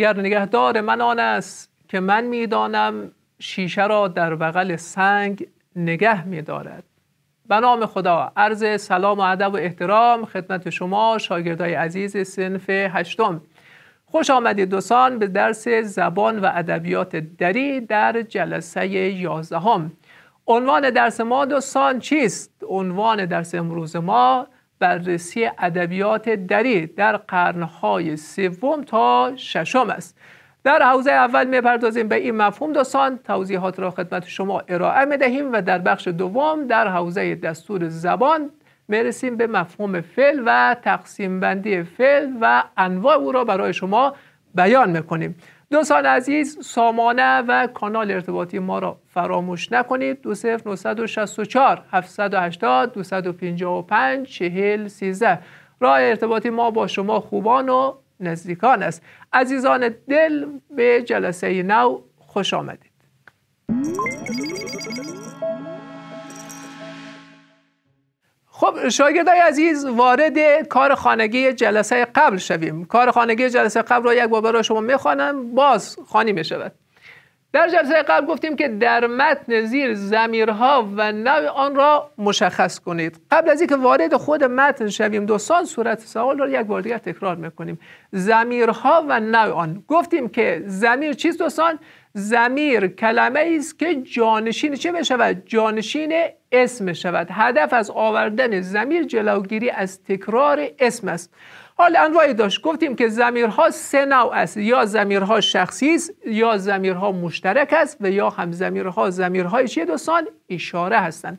گر نگهدار من آن است که من میدانم شیشه را در بغل سنگ نگه میدارد به نام خدا عرض سلام و ادب و احترام خدمت شما شاگردای عزیز سنف هشتم خوش آمدید دوستان به درس زبان و ادبیات دری در جلسه یازدهم عنوان درس ما دوستان چیست؟ عنوان درس امروز ما بررسی ادبیات دری در قرنهای سوم تا ششم است در حوزه اول میپردازیم به این مفهوم داستان توضیحات را خدمت شما ارائه میدهیم و در بخش دوم در حوزه دستور زبان میرسیم به مفهوم فعل و تقسیم بندی فعل و انواع او را برای شما بیان میکنیم دوستان عزیز سامانه و کانال ارتباطی ما را فراموش نکنید 20964 780 255 40 13 راه ارتباطی ما با شما خوبان و نزدیکان است عزیزان دل به جلسه نو خوش آمدید خب شاگردای عزیز وارد کار خانگی جلسه قبل شویم کار خانگی جلسه قبل را یک بار را شما میخوانم باز خانی میشود در جلسه قبل گفتیم که در متن زیر زمیرها و نوع آن را مشخص کنید قبل از اینکه وارد خود متن شویم دوستان صورت سوال را یک بار دیگر تکرار میکنیم زمیرها و نوع آن گفتیم که زمیر چیست دوستان زمیر کلمه ای است که جانشین چه بشود جانشین اسم شود هدف از آوردن زمیر جلوگیری از تکرار اسم است حال انواعی داشت گفتیم که زمیرها سه نوع است یا زمیرها شخصی است یا زمیرها مشترک است و یا هم زمیرها زمیرهای چیه دوستان اشاره هستند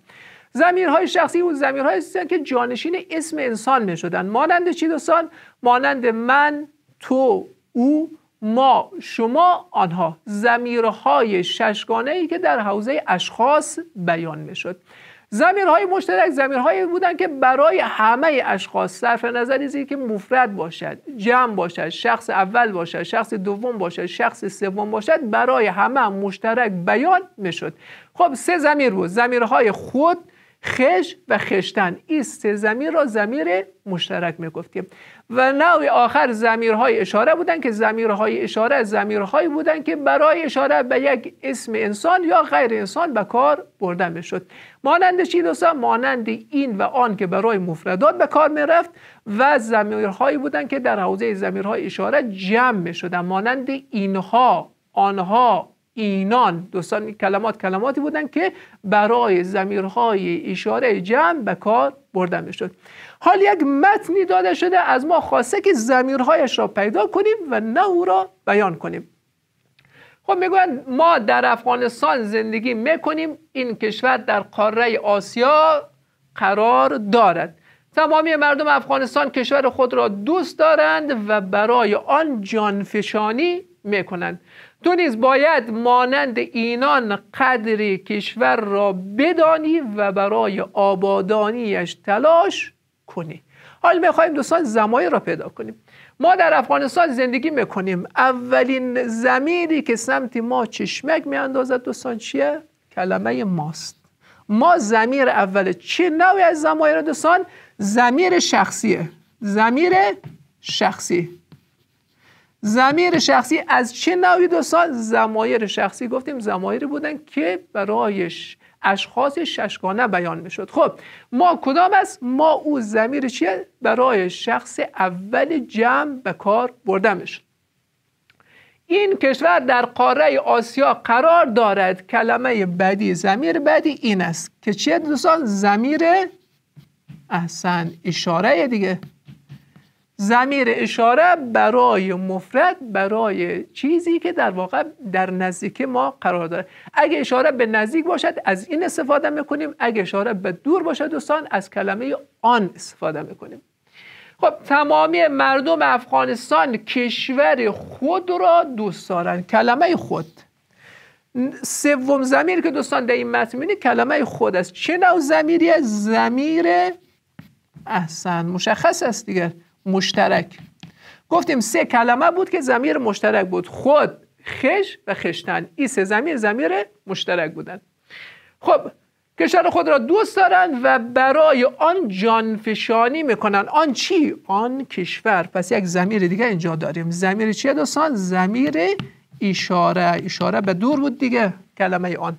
زمیرهای شخصی اون زمیرهای هستند که جانشین اسم انسان می شدن مانند چی دوستان مانند من تو او ما شما آنها زمیرهای ششگانه ای که در حوزه اشخاص بیان می شد زمیرهای مشترک زمیرهایی بودن که برای همه اشخاص صرف نظر از که مفرد باشد جمع باشد شخص اول باشد شخص دوم باشد شخص سوم باشد برای همه مشترک بیان شد خب سه زمیر بود زمیرهای خود خش و خشتن این سه زمیر را زمیر مشترک گفتیم. و نوع آخر زمیرهای اشاره بودن که زمیرهای اشاره زمیرهایی بودن که برای اشاره به یک اسم انسان یا غیر انسان به کار می شد مانند چی دوستان مانند این و آن که برای مفردات به کار می رفت و زمیرهایی بودن که در حوزه زمیرهای اشاره جمع شدن مانند اینها آنها اینان دوستان کلمات کلماتی بودن که برای زمیرهای اشاره جمع به کار برده شد حال یک متنی داده شده از ما خواسته که زمیرهایش را پیدا کنیم و نه او را بیان کنیم خب میگویند ما در افغانستان زندگی میکنیم این کشور در قاره آسیا قرار دارد تمامی مردم افغانستان کشور خود را دوست دارند و برای آن جانفشانی میکنند تو نیز باید مانند اینان قدر کشور را بدانی و برای آبادانیش تلاش کنی حال میخوایم دوستان زمایی را پیدا کنیم ما در افغانستان زندگی میکنیم اولین زمیری که سمت ما چشمک میاندازد دوستان چیه؟ کلمه ماست ما زمیر اول چه نوعی از زمایر را دوستان؟ زمیر شخصیه زمیر شخصی زمیر شخصی از چه نوعی دوستان؟ زمایر شخصی گفتیم زمایری بودن که برایش اشخاص ششگانه بیان می شد خب ما کدام است ما او زمیر چیه برای شخص اول جمع به کار برده این کشور در قاره آسیا قرار دارد کلمه بدی زمیر بدی این است که چیه دوستان زمیر احسن اشاره دیگه زمیر اشاره برای مفرد برای چیزی که در واقع در نزدیک ما قرار داره اگه اشاره به نزدیک باشد از این استفاده میکنیم اگه اشاره به دور باشد دوستان از کلمه آن استفاده میکنیم خب تمامی مردم افغانستان کشور خود را دوست دارن کلمه خود سوم زمیر که دوستان در این متن کلمه خود است چه نوع زمیری زمیر احسن مشخص است دیگر مشترک گفتیم سه کلمه بود که زمیر مشترک بود خود خش و خشتن این سه زمیر زمیر مشترک بودن خب کشور خود را دوست دارند و برای آن جانفشانی میکنن آن چی؟ آن کشور پس یک زمیر دیگه اینجا داریم زمیر چیه دوستان؟ زمیر اشاره اشاره به دور بود دیگه کلمه آن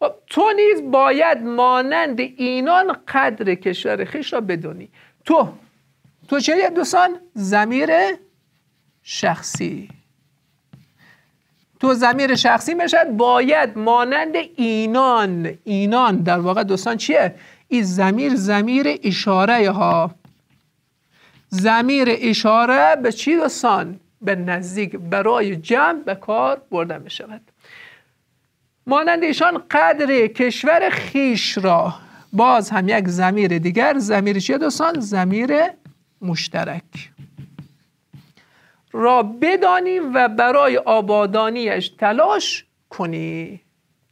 خب تو نیز باید مانند اینان قدر کشور خش را بدونی تو تو چه دوستان زمیر شخصی تو زمیر شخصی میشد باید مانند اینان اینان در واقع دوستان چیه این زمیر زمیر اشاره ها زمیر اشاره به چی دوستان به نزدیک برای جمع به کار برده می شود مانند ایشان قدر کشور خیش را باز هم یک زمیر دیگر زمیر چیه دوستان زمیر مشترک را بدانی و برای آبادانیش تلاش کنی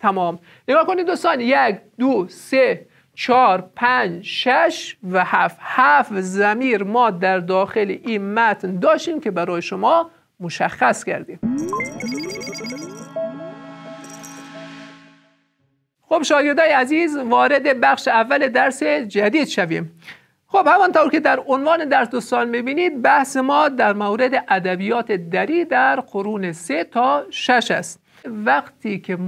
تمام نگاه کنید دوستان یک دو سه چهار پنج شش و هفت هفت زمیر ما در داخل این متن داشتیم که برای شما مشخص کردیم خب شاگردای عزیز وارد بخش اول درس جدید شویم خب همانطور که در عنوان درس دوستان میبینید بحث ما در مورد ادبیات دری در قرون سه تا شش است وقتی که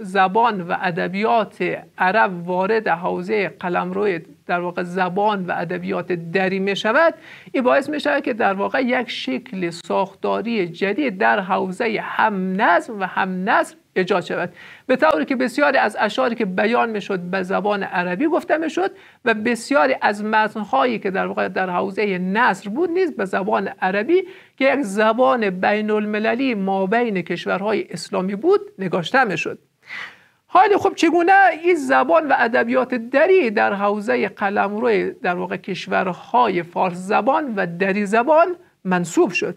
زبان و ادبیات عرب وارد حوزه قلمرو در واقع زبان و ادبیات دری می شود این باعث می شود که در واقع یک شکل ساختاری جدید در حوزه هم نظم و هم نظم ایجاد شود به طوری که بسیاری از اشعاری که بیان میشد به زبان عربی گفته میشد و بسیاری از متنهایی که در واقع در حوزه نصر بود نیز به زبان عربی که یک زبان بین المللی ما بین کشورهای اسلامی بود نگاشته میشد حال خب چگونه این زبان و ادبیات دری در حوزه قلمرو در واقع کشورهای فارس زبان و دری زبان منصوب شد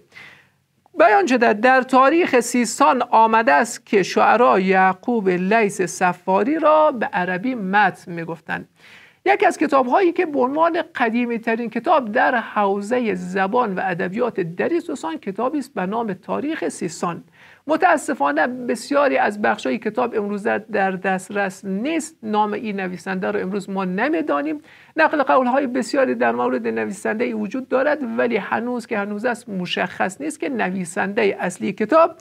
بیان شده در تاریخ سیستان آمده است که شعرا یعقوب لیس سفاری را به عربی متن میگفتند یکی از کتاب هایی که به عنوان قدیمی ترین کتاب در حوزه زبان و ادبیات دری سوسان کتابی است به نام تاریخ سیستان متاسفانه بسیاری از بخشای کتاب امروز در دسترس نیست نام این نویسنده رو امروز ما نمیدانیم نقل قول های بسیاری در مورد نویسنده ای وجود دارد ولی هنوز که هنوز است مشخص نیست که نویسنده اصلی کتاب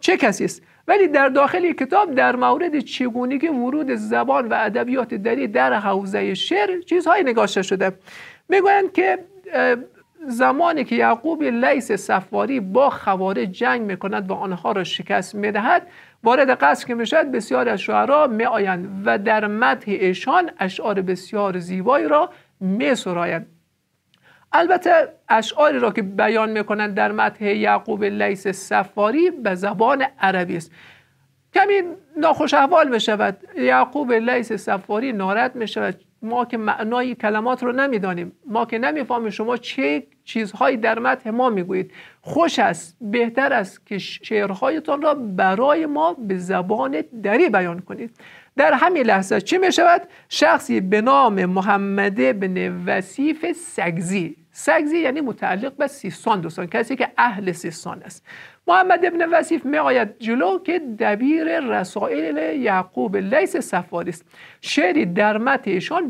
چه کسی است ولی در داخل کتاب در مورد چگونگی ورود زبان و ادبیات دری در حوزه شعر چیزهایی نگاشته شده میگویند که زمانی که یعقوب لیس سفاری با خواره جنگ میکند و آنها را شکست میدهد وارد قصر که میشد بسیار از شعرا میآیند و در مدح ایشان اشعار بسیار زیبایی را میسرایند البته اشعاری را که بیان میکنند در متح یعقوب لیس سفاری به زبان عربی است کمی ناخوش احوال می شود یعقوب لیس سفاری نارد می شود ما که معنای کلمات رو نمیدانیم ما که نمیفهمیم شما چه چیزهایی در متن ما میگویید خوش است بهتر است که شعرهایتان را برای ما به زبان دری بیان کنید در همین لحظه چی میشود؟ شخصی به نام محمد بن وسیف سگزی سگزی یعنی متعلق به سیستان دوستان کسی که اهل سیستان است محمد ابن وصیف می آید جلو که دبیر رسائل یعقوب لیس سفاری است شعری در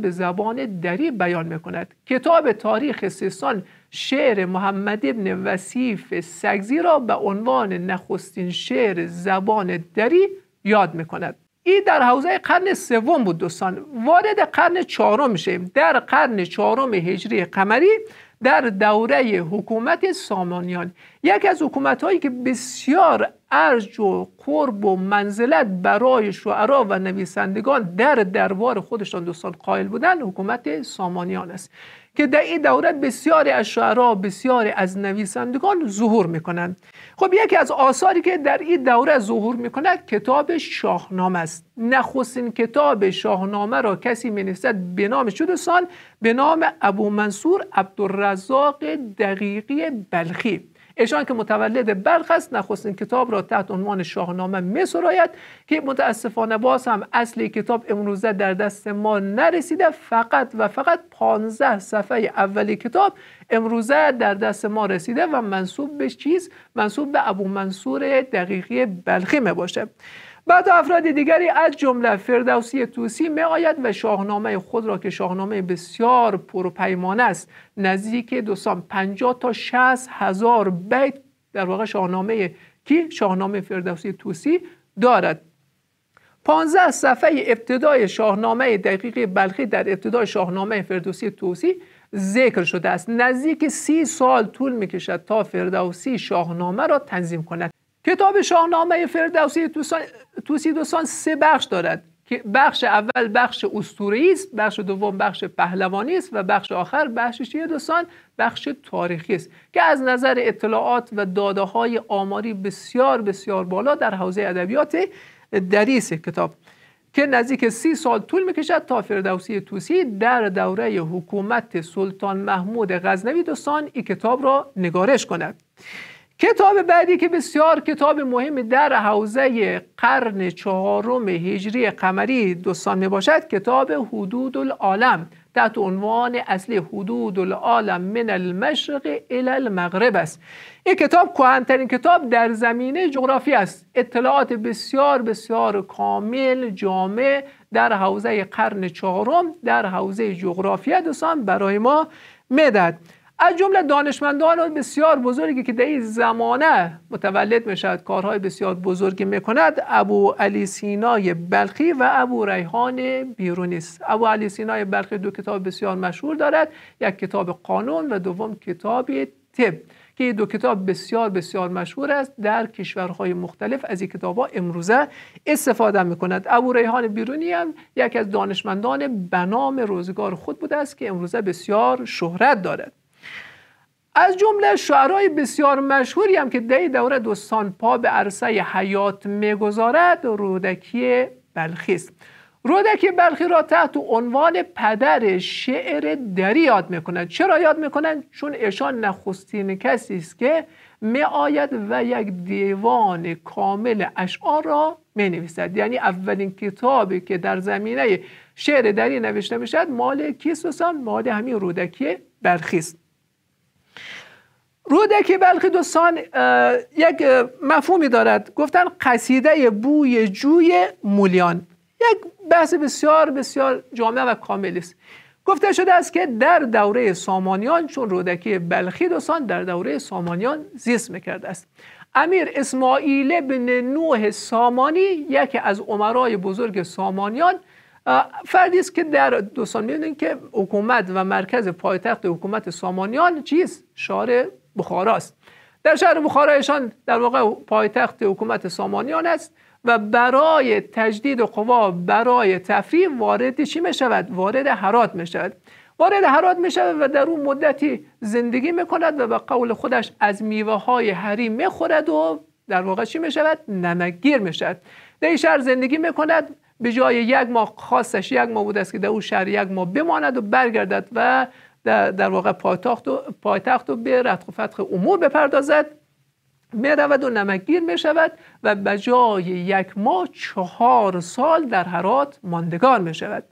به زبان دری بیان می کند کتاب تاریخ سیستان شعر محمد ابن وصیف سگزی را به عنوان نخستین شعر زبان دری یاد می کند این در حوزه قرن سوم بود دوستان وارد قرن چهارم میشه در قرن چهارم هجری قمری در دوره حکومت سامانیان یکی از حکومت هایی که بسیار ارج و قرب و منزلت برای شعرا و نویسندگان در دربار خودشان دوستان قائل بودن، حکومت سامانیان است که در این دوره بسیار از شعرا از نویسندگان ظهور میکنند خب یکی از آثاری که در این دوره ظهور میکند کتاب شاهنامه است نخستین کتاب شاهنامه را کسی مینویسد به نام شده سال به نام ابو منصور عبدالرزاق دقیقی بلخی ایشان که متولد بلخ است نخستین کتاب را تحت عنوان شاهنامه میسراید که متاسفانه باز هم اصل کتاب امروزه در دست ما نرسیده فقط و فقط 15 صفحه اولی کتاب امروزه در دست ما رسیده و منصوب به چیز منصوب به ابو منصور دقیقی بلخی می باشه بعد افراد دیگری از جمله فردوسی توسی می آید و شاهنامه خود را که شاهنامه بسیار پروپیمانه است نزدیک دوستان 50 تا 60 هزار بیت در واقع شاهنامه کی شاهنامه فردوسی توسی دارد 15 صفحه ابتدای شاهنامه دقیق بلخی در ابتدای شاهنامه فردوسی توسی ذکر شده است نزدیک سی سال طول میکشد تا فردوسی شاهنامه را تنظیم کند کتاب شاهنامه فردوسی توسی دوستان سه بخش دارد که بخش اول بخش اسطوره‌ای است بخش دوم بخش پهلوانی است و بخش آخر بخش چیه دوستان بخش تاریخی است که از نظر اطلاعات و داده های آماری بسیار بسیار بالا در حوزه ادبیات دریس کتاب که نزدیک سی سال طول میکشد تا فردوسی توسی در دوره حکومت سلطان محمود غزنوی دوستان این کتاب را نگارش کند کتاب بعدی که بسیار کتاب مهم در حوزه قرن چهارم هجری قمری دوستان می باشد کتاب حدود العالم تحت عنوان اصلی حدود العالم من المشرق الی المغرب است این کتاب کوهندترین کتاب در زمینه جغرافی است اطلاعات بسیار بسیار کامل جامع در حوزه قرن چهارم در حوزه جغرافی دوستان برای ما مدد از جمله دانشمندان بسیار بزرگی که در این زمانه متولد می شود کارهای بسیار بزرگی میکند ابو علی سینای بلخی و ابو ریحان بیرونی است ابو علی سینای بلخی دو کتاب بسیار مشهور دارد یک کتاب قانون و دوم کتاب طب که دو کتاب بسیار بسیار مشهور است در کشورهای مختلف از این کتاب ها امروزه استفاده می کند ابو ریحان بیرونی هم یکی از دانشمندان بنام روزگار خود بوده است که امروزه بسیار شهرت دارد از جمله شعرهای بسیار مشهوری هم که دی دوره دوستان پا به عرصه حیات میگذارد رودکی بلخی رودکی بلخی را تحت عنوان پدر شعر دری یاد میکنند چرا یاد میکنند چون اشان نخستین کسی است که می و یک دیوان کامل اشعار را می یعنی اولین کتابی که در زمینه شعر دری نوشته میشد مال کیسوسان مال همین رودکی بلخی رودکی بلخی دوستان یک مفهومی دارد گفتن قصیده بوی جوی مولیان یک بحث بسیار بسیار جامع و کاملی است گفته شده است که در دوره سامانیان چون رودکی بلخی دوستان در دوره سامانیان زیست میکرده است امیر اسماعیل بن نوح سامانی یکی از عمرای بزرگ سامانیان فردی است که در دوستان میبینید که حکومت و مرکز پایتخت حکومت سامانیان چیست شاره؟ بخارا است در شهر بخارا در واقع پایتخت حکومت سامانیان است و برای تجدید قوا برای تفریح وارد چی می شود وارد حرات می شود وارد حرات می شود و در اون مدتی زندگی می کند و به قول خودش از میوه های حری می خورد و در واقع چی می شود نمگیر می شود در این شهر زندگی می کند به جای یک ماه خاصش یک ماه بود است که در اون شهر یک ماه بماند و برگردد و در, واقع پایتخت و, پایتخت و به رتق و فتق امور بپردازد میرود و نمکگیر میشود و به جای یک ماه چهار سال در حرات ماندگار میشود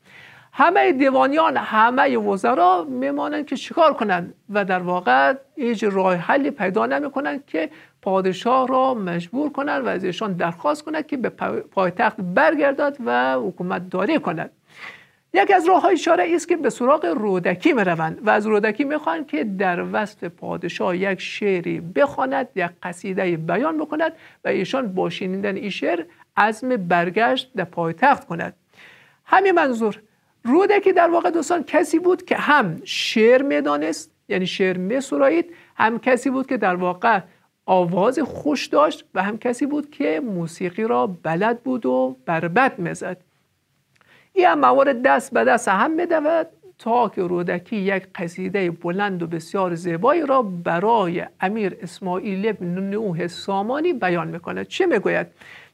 همه دیوانیان همه وزرا میمانند که چیکار کنند و در واقع هیچ راه حلی پیدا کنند که پادشاه را مجبور کنند و از ایشان درخواست کنند که به پایتخت برگردد و حکومت داری کند یکی از راه های شارعی است که به سراغ رودکی میروند و از رودکی میخوان که در وسط پادشاه یک شعری بخواند یک قصیده بیان بکند و ایشان با شنیدن این شعر عزم برگشت در پایتخت کند همین منظور رودکی در واقع دوستان کسی بود که هم شعر میدانست یعنی شعر میسرایید هم کسی بود که در واقع آواز خوش داشت و هم کسی بود که موسیقی را بلد بود و بربد میزد این موارد دست به دست هم میدود تا که رودکی یک قصیده بلند و بسیار زیبایی را برای امیر اسماعیل ابن نوح سامانی بیان میکند چه میگوید؟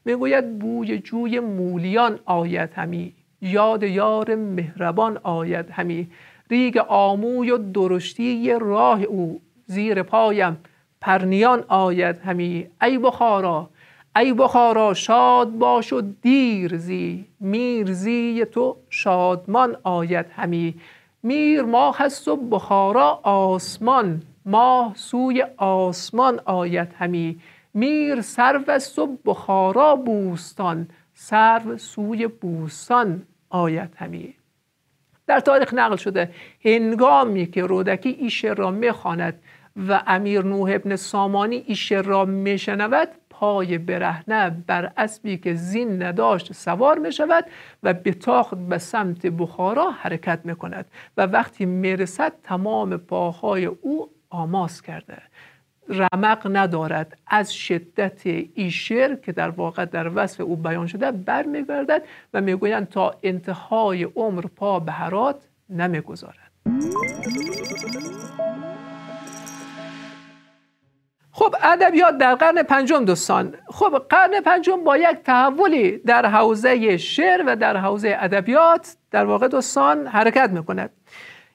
میگوید بوی جوی مولیان آید همی یاد یار مهربان آید همی ریگ آموی و درشتی راه او زیر پایم پرنیان آید همی ای بخارا ای بخارا شاد باش و دیرزی میرزی تو شادمان آید همی میر ماه هست و بخارا آسمان ماه سوی آسمان آید همی میر سرو است و بخارا بوستان سرو سوی بوستان آید همی در تاریخ نقل شده هنگامی که رودکی ایشه را میخواند و امیر نوح ابن سامانی ایشه را میشنود پای برهنه بر اسبی که زین نداشت سوار می شود و به تاخت به سمت بخارا حرکت می کند و وقتی میرسد تمام پاهای او آماس کرده رمق ندارد از شدت ایشر که در واقع در وصف او بیان شده برمیگردد و میگویند تا انتهای عمر پا به هرات نمیگذارد خب ادبیات در قرن پنجم دوستان خب قرن پنجم با یک تحولی در حوزه شعر و در حوزه ادبیات در واقع دوستان حرکت میکند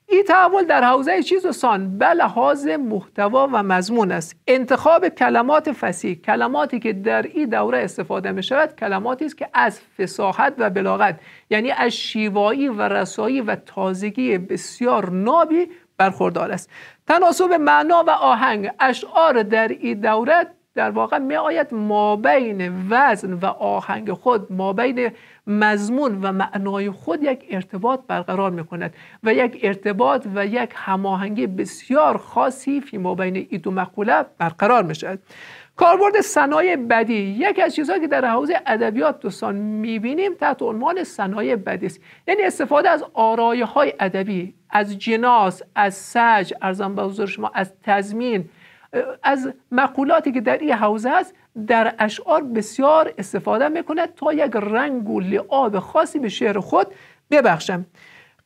این تحول در حوزه چیز دوستان به لحاظ محتوا و مضمون است انتخاب کلمات فسیح کلماتی که در این دوره استفاده می شود کلماتی است که از فساحت و بلاغت یعنی از شیوایی و رسایی و تازگی بسیار نابی برخوردار است تناسب معنا و آهنگ اشعار در این دوره در واقع می آید مابین وزن و آهنگ خود ما بین مضمون و معنای خود یک ارتباط برقرار می کند و یک ارتباط و یک هماهنگی بسیار خاصی فی مابین این دو مقوله برقرار می شود کاربرد صنایع بدی یکی از چیزهایی که در حوزه ادبیات دوستان میبینیم تحت عنوان صنایع بدی است یعنی استفاده از آرایه های ادبی از جناس از سج ارزم به حضور شما از تضمین از مقولاتی که در این حوزه است در اشعار بسیار استفاده میکنه تا یک رنگ و لعاب خاصی به شعر خود ببخشم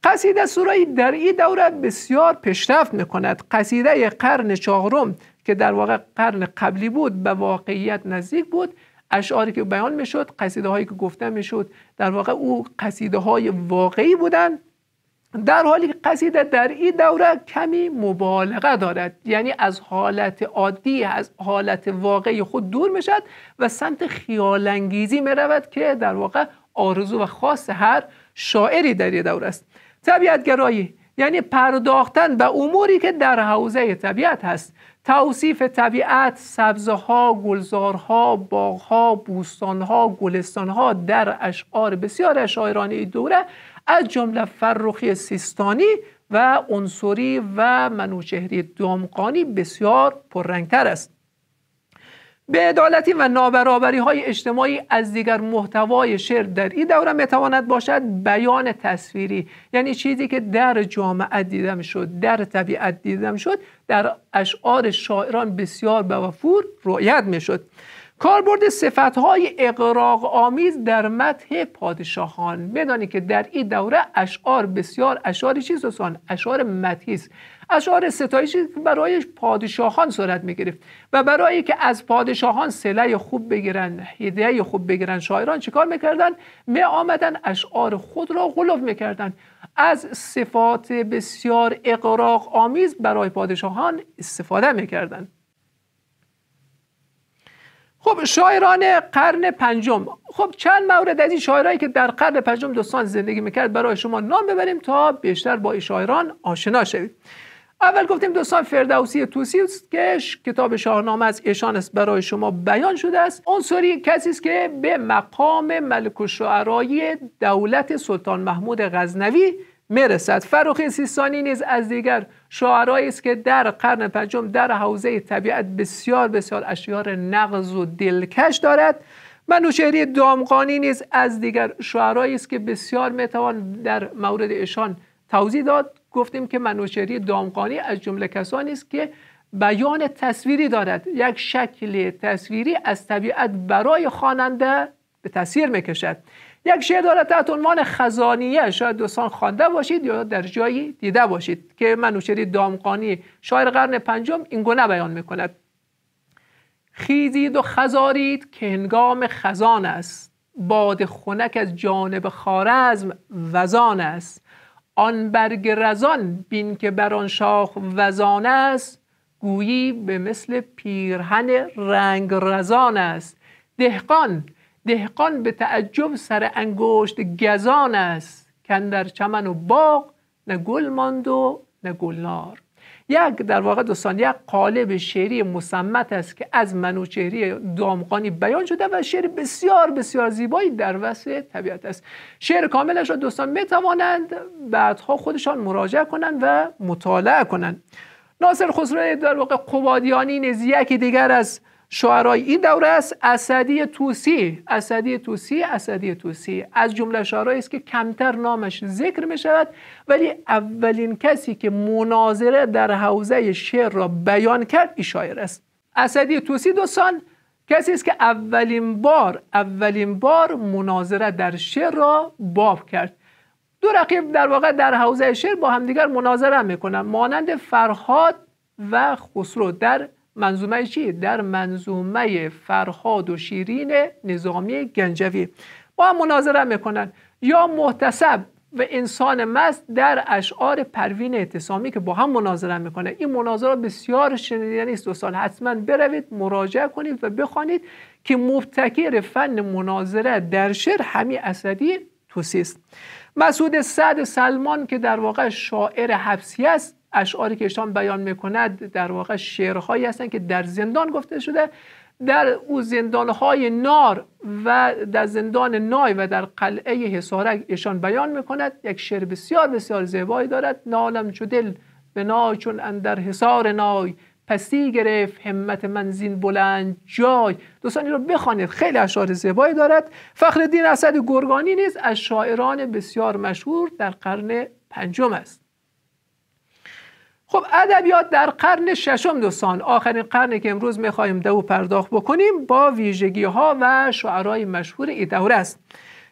قصیده سرایی در این دوره بسیار پیشرفت میکند قصیده قرن چهارم که در واقع قرن قبلی بود به واقعیت نزدیک بود اشعاری که بیان میشد قصیده هایی که گفته میشد در واقع او قصیده های واقعی بودند در حالی که قصیده در این دوره کمی مبالغه دارد یعنی از حالت عادی از حالت واقعی خود دور میشد و سمت خیالانگیزی میرود که در واقع آرزو و خاص هر شاعری در این دوره است گرایی، یعنی پرداختن به اموری که در حوزه طبیعت هست توصیف طبیعت سبزه ها گلزارها باغها گلستان ها در اشعار بسیار شاعران دوره از جمله فرخی سیستانی و عنصری و منوچهری دامقانی بسیار پررنگتر است به عدالتی و نابرابری های اجتماعی از دیگر محتوای شعر در این دوره میتواند باشد بیان تصویری یعنی چیزی که در جامعه دیدم شد در طبیعت دیدم شد در اشعار شاعران بسیار به وفور رؤیت می کاربرد صفت های اقراق آمیز در متح پادشاهان بدانی که در این دوره اشعار بسیار اشعار چیز اشعار متحی اشعار ستایشی برای پادشاهان صورت می گرفت و برای که از پادشاهان سلای خوب بگیرن هدیه خوب بگیرن شاعران چیکار میکردن می آمدن اشعار خود را غلوف میکردن از صفات بسیار اقراق آمیز برای پادشاهان استفاده میکردن خب شاعران قرن پنجم خب چند مورد از این شاعرایی که در قرن پنجم دوستان زندگی میکرد برای شما نام ببریم تا بیشتر با این شاعران آشنا شوید اول گفتیم دوستان فردوسی توسی است که کتاب شاهنامه از ایشان است برای شما بیان شده است عنصری کسی است که به مقام ملک شعرای دولت سلطان محمود غزنوی میرسد فروخ سیستانی نیز از دیگر شاعرایی است که در قرن پنجم در حوزه طبیعت بسیار بسیار اشیار نقض و دلکش دارد منوشهری دامقانی نیز از دیگر شعرایی است که بسیار میتوان در مورد ایشان توضیح داد گفتیم که منوشری دامقانی از جمله کسانی است که بیان تصویری دارد یک شکل تصویری از طبیعت برای خواننده به تصویر میکشد یک شعر دارد تحت عنوان خزانیه شاید دوستان خوانده باشید یا در جایی دیده باشید که منوشری دامقانی شاعر قرن پنجم این گونه بیان میکند خیزید و خزارید که هنگام خزان است باد خنک از جانب خارزم وزان است آن برگ رزان بین که بر آن شاخ وزان است گویی به مثل پیرهن رنگ رزان است دهقان دهقان به تعجب سر انگشت گزان است کن در چمن و باغ نه گل ماند و نه گلنار یک در واقع دوستان یک قالب شعری مصمت است که از منوچهری دامقانی بیان شده و شعر بسیار بسیار زیبایی در وسط طبیعت است شعر کاملش را دوستان می توانند بعدها خودشان مراجعه کنند و مطالعه کنند ناصر خسرو در واقع قبادیانی نیز یکی دیگر از شعرای این دوره است اسدی توسی اسدی توسی اسدی توسی از جمله شعرایی است که کمتر نامش ذکر می شود ولی اولین کسی که مناظره در حوزه شعر را بیان کرد این شاعر است اسدی توسی دوستان کسی است که اولین بار اولین بار مناظره در شعر را باب کرد دو رقیب در واقع در حوزه شعر با همدیگر مناظره میکنن مانند فرهاد و خسرو در منظومه چی؟ در منظومه فرهاد و شیرین نظامی گنجوی با هم مناظره میکنن یا محتسب و انسان مست در اشعار پروین اعتصامی که با هم مناظره میکنه این مناظره بسیار شنیدنی است دوستان حتما بروید مراجعه کنید و بخوانید که مبتکر فن مناظره در شعر همی اسدی توسی است مسعود سعد سلمان که در واقع شاعر حبسی است اشعاری که ایشان بیان میکند در واقع شعرهایی هستند که در زندان گفته شده در او زندانهای نار و در زندان نای و در قلعه حسارک ایشان بیان میکند یک شعر بسیار بسیار زیبایی دارد نالم چو دل به نای چون اندر حسار نای پسی گرفت همت من زین بلند جای دوستان این رو بخوانید خیلی اشعار زیبایی دارد فخر دین اسد گرگانی نیز از شاعران بسیار مشهور در قرن پنجم است خب ادبیات در قرن ششم دوستان آخرین قرنی که امروز میخواهیم دو پرداخت بکنیم با ویژگی ها و شعرهای مشهور این دوره است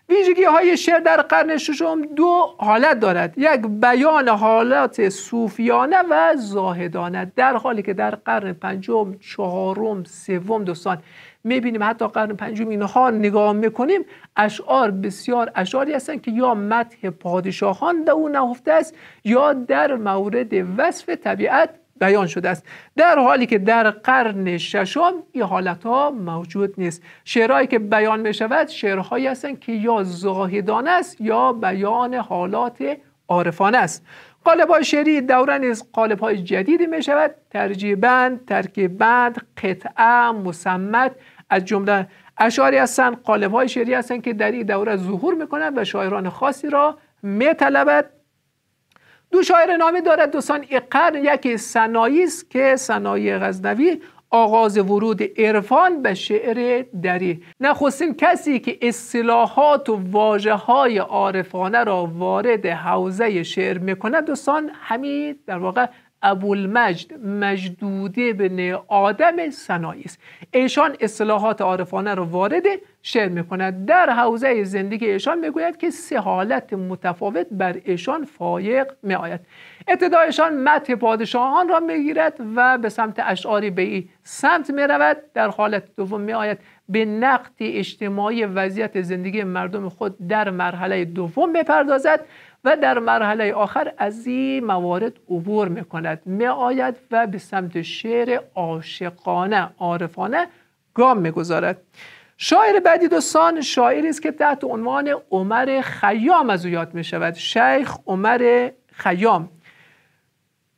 ویژگی های شعر در قرن ششم دو حالت دارد یک بیان حالات صوفیانه و زاهدانه در حالی که در قرن پنجم چهارم سوم دوستان میبینیم حتی قرن پنجم اینها نگاه میکنیم اشعار بسیار اشعاری هستند که یا متح پادشاهان در او نهفته است یا در مورد وصف طبیعت بیان شده است در حالی که در قرن ششم این حالت ها موجود نیست شعرهایی که بیان می شود شعرهایی هستند که یا زاهدان است یا بیان حالات عارفانه است قالب های شعری دوران از قالب های جدیدی می شود ترجیبند، ترکیبند، قطعه، مسمت از جمله اشعاری هستند قالب های شعری هستند که در این دوره ظهور میکنند و شاعران خاصی را میطلبد دو شاعر نامی دارد دوستان قرن یکی سنایی است که سنایی غزنوی آغاز ورود عرفان به شعر دری نخستین کسی که اصطلاحات و واجه های عارفانه را وارد حوزه شعر میکند دوستان همین در واقع ابوالمجد مجدوده بن آدم سنایی است ایشان اصلاحات عارفانه را وارد شعر میکند در حوزه زندگی ایشان میگوید که سه حالت متفاوت بر ایشان فایق میآید ابتدا ایشان متح پادشاهان را میگیرد و به سمت اشعاری به ای سمت میرود در حالت دوم میآید به نقد اجتماعی وضعیت زندگی مردم خود در مرحله دوم بپردازد و در مرحله آخر از این موارد عبور میکند میآید و به سمت شعر عاشقانه عارفانه گام میگذارد شاعر بعدی دوستان شاعری است که تحت عنوان عمر خیام از او یاد می شود شیخ عمر خیام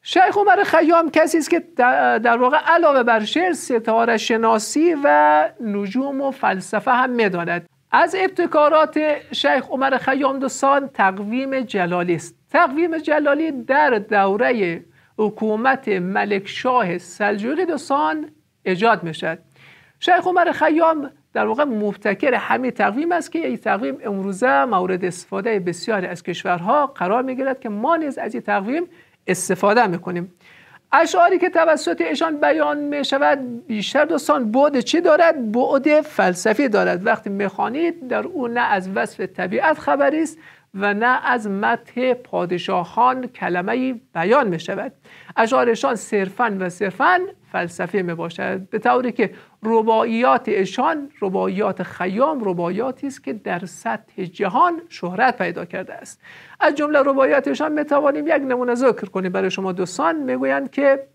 شیخ عمر خیام کسی است که در واقع علاوه بر شعر ستاره شناسی و نجوم و فلسفه هم میداند از ابتکارات شیخ عمر خیام دوستان تقویم جلالی است تقویم جلالی در دوره حکومت ملک شاه سلجوقی دوستان ایجاد شد. شیخ عمر خیام در واقع مبتکر همین تقویم است که این تقویم امروزه مورد استفاده بسیاری از کشورها قرار می که ما نیز از این تقویم استفاده میکنیم اشعاری که توسط ایشان بیان می شود بیشتر دوستان بعد چی دارد؟ بعد فلسفی دارد وقتی میخوانید در او نه از وصف طبیعت خبری است و نه از متح پادشاهان کلمه بیان می شود اشعارشان صرفا و صرفا فلسفه می باشد به طوری که رباعیات اشان رباعیات خیام رباعیاتی است که در سطح جهان شهرت پیدا کرده است از جمله رباعیات اشان می توانیم یک نمونه ذکر کنیم برای شما دوستان میگویند که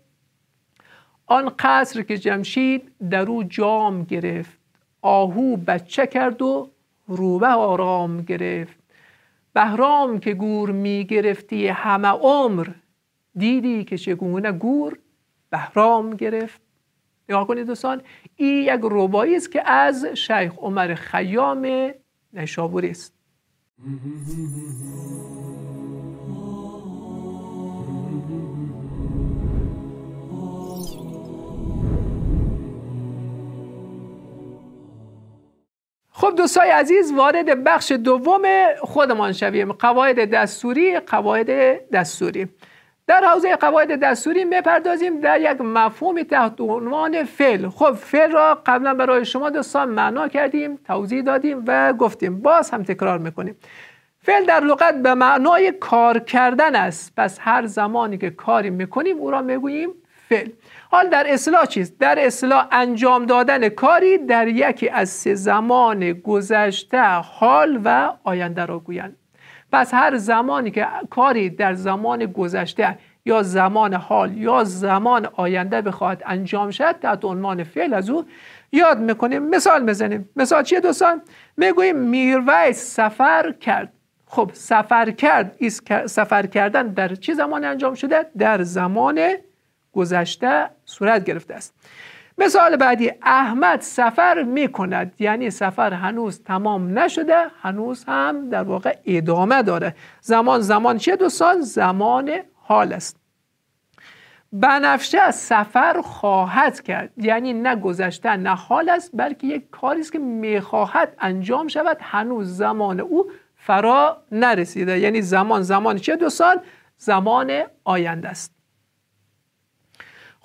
آن قصر که جمشید در او جام گرفت آهو بچه کرد و روبه آرام گرفت بهرام که گور می همه عمر دیدی که چگونه گور بهرام گرفت نگاه کنید دوستان این یک ربایی است که از شیخ عمر خیام نشابوری است دوستای عزیز وارد بخش دوم خودمان شویم قواعد دستوری قواعد دستوری در حوزه قواعد دستوری میپردازیم در یک مفهومی تحت عنوان فعل خب فعل را قبلا برای شما دوستان معنا کردیم توضیح دادیم و گفتیم باز هم تکرار میکنیم فعل در لغت به معنای کار کردن است پس هر زمانی که کاری میکنیم او را میگوییم فعل حال در اصلاح چیست؟ در اصلاح انجام دادن کاری در یکی از سه زمان گذشته حال و آینده را گویند پس هر زمانی که کاری در زمان گذشته یا زمان حال یا زمان آینده بخواهد انجام شد تحت عنوان فعل از او یاد میکنیم مثال بزنیم مثال چیه دوستان میگوییم میرویس سفر کرد خب سفر کرد سفر کردن در چه زمان انجام شده در زمان گذشته صورت گرفته است مثال بعدی احمد سفر می کند یعنی سفر هنوز تمام نشده هنوز هم در واقع ادامه داره زمان زمان چه دو سال زمان حال است بنفشه سفر خواهد کرد یعنی نه گذشته نه حال است بلکه یک کاری است که میخواهد انجام شود هنوز زمان او فرا نرسیده یعنی زمان زمان چه دو سال زمان آینده است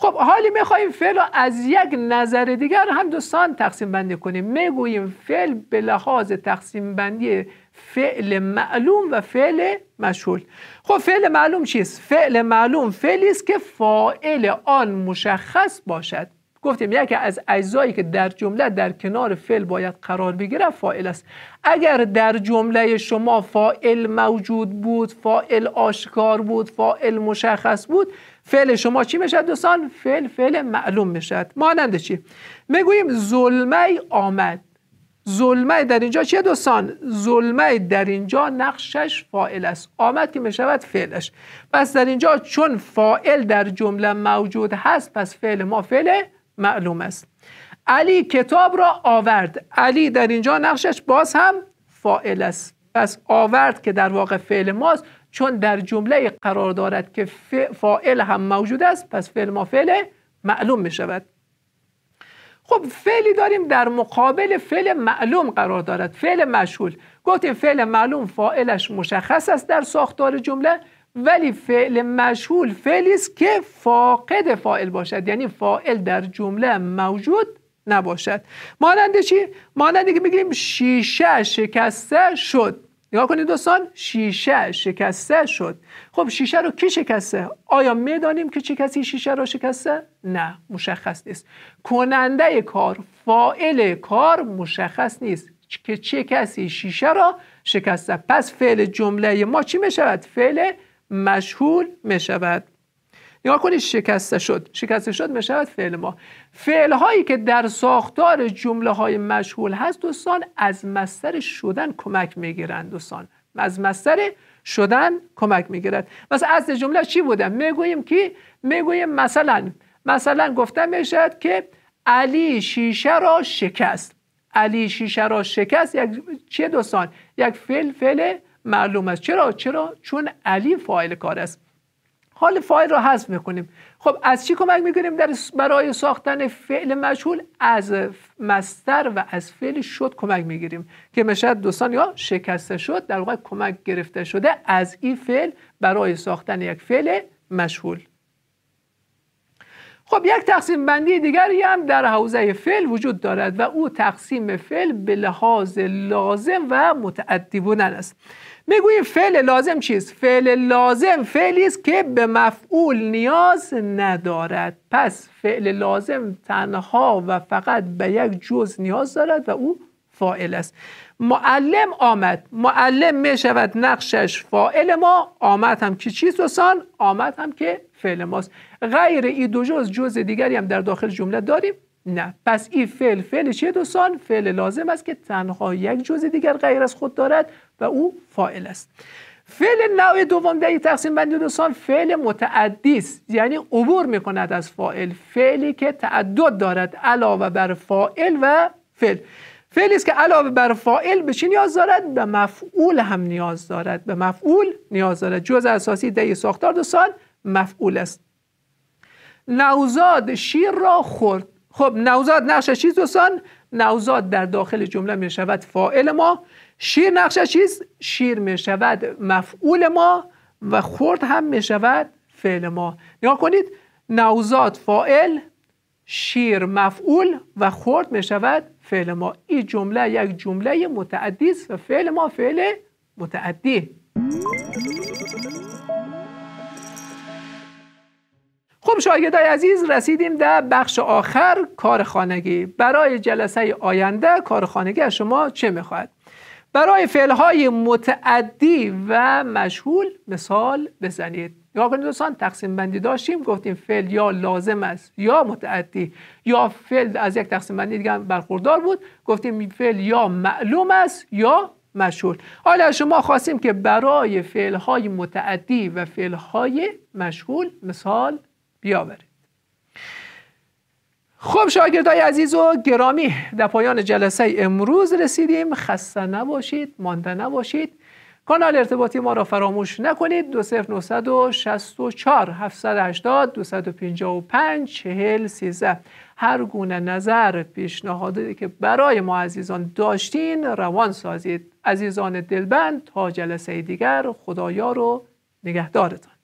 خب حالی میخواهیم فعل رو از یک نظر دیگر هم دوستان تقسیم بندی کنیم میگوییم فعل به لحاظ تقسیم بندی فعل معلوم و فعل مشهول خب فعل معلوم چیست فعل معلوم فعلی است که فاعل آن مشخص باشد گفتیم یکی از اجزایی که در جمله در کنار فعل باید قرار بگیره فاعل است اگر در جمله شما فاعل موجود بود فاعل آشکار بود فاعل مشخص بود فعل شما چی میشد دوستان فعل فعل معلوم میشد مانند چی میگوییم ظلمه آمد ظلمه در اینجا چیه دوستان ظلمه در اینجا نقشش فاعل است آمد که میشود فعلش پس در اینجا چون فاعل در جمله موجود هست پس فعل ما فعل معلوم است علی کتاب را آورد علی در اینجا نقشش باز هم فائل است پس آورد که در واقع فعل ماست چون در جمله قرار دارد که فاعل هم موجود است پس فعل ما فعل معلوم می شود خب فعلی داریم در مقابل فعل معلوم قرار دارد فعل مشهول گفتیم فعل معلوم فاعلش مشخص است در ساختار جمله ولی فعل مشهول فعلی است که فاقد فاعل باشد یعنی فاعل در جمله موجود نباشد مانند چی مانند که میگیم شیشه شکسته شد نگاه کنید دوستان شیشه شکسته شد خب شیشه رو کی شکسته آیا میدانیم که چه کسی شیشه رو شکسته نه مشخص نیست کننده کار فائل کار مشخص نیست که چه کسی شیشه را شکسته پس فعل جمله ما چی می شود فعل مشهول می شود نگاه کنید شکسته شد شکسته شد شود فعل ما فعل هایی که در ساختار جمله های مشهول هست دوستان از مستر شدن کمک میگیرند دوستان از مستر شدن کمک میگیرد مثلا از جمله چی بودن؟ میگوییم که میگوییم مثلا مثلا گفته میشد که علی شیشه را شکست علی شیشه را شکست یک چه دوستان یک فعل فعل معلوم است چرا چرا چون علی فاعل کار است حال فایل رو حذف میکنیم خب از چی کمک میکنیم در برای ساختن فعل مشهول؟ از مستر و از فعل شد کمک میگیریم که مشهد دوستان یا شکسته شد در واقع کمک گرفته شده از این فعل برای ساختن یک فعل مشهول خب یک تقسیم بندی دیگری هم در حوزه فعل وجود دارد و او تقسیم فعل به لحاظ لازم و متعدی بودن است میگوییم فعل لازم چیست فعل لازم فعلی است که به مفعول نیاز ندارد پس فعل لازم تنها و فقط به یک جز نیاز دارد و او فاعل است معلم آمد معلم می نقشش فاعل ما آمد هم که چیست دوستان آمد هم که فعل ماست غیر ای دو جز جز دیگری هم در داخل جمله داریم نه پس این فعل فعل چه دوستان فعل لازم است که تنها یک جز دیگر غیر از خود دارد و او فاعل است فعل نوع دوم در تقسیم بندی دوستان فعل متعدی است یعنی عبور کند از فاعل فعلی که تعدد دارد علاوه بر فاعل و فعل فعلی است که علاوه بر فاعل به چی نیاز دارد به مفعول هم نیاز دارد به مفعول نیاز دارد جزء اساسی دهی ساختار دوستان مفعول است نوزاد شیر را خورد خب نوزاد نقشش چیز دوستان نوزاد در داخل جمله می شود فاعل ما شیر نقشش چیز شیر می شود مفعول ما و خورد هم می شود فعل ما نگاه کنید نوزاد فاعل شیر مفعول و خورد می شود فعل ما این جمله یک جمله متعدی است و فعل ما فعل متعدی خب شاگردای عزیز رسیدیم در بخش آخر کار خانگی برای جلسه آینده کار خانگی از شما چه میخواد؟ برای فعلهای متعدی و مشهول مثال بزنید نگاه کنید دوستان تقسیم بندی داشتیم گفتیم فعل یا لازم است یا متعدی یا فعل از یک تقسیم بندی دیگه برخوردار بود گفتیم فعل یا معلوم است یا مشهول حالا شما خواستیم که برای های متعدی و های مشهول مثال بیاورید خب شاگردای عزیز و گرامی در پایان جلسه امروز رسیدیم خسته نباشید مانده نباشید کانال ارتباطی ما را فراموش نکنید 2964 780 255 40 13 هر گونه نظر پیشنهادی که برای ما عزیزان داشتین روان سازید عزیزان دلبند تا جلسه دیگر خدایا رو نگهدارتان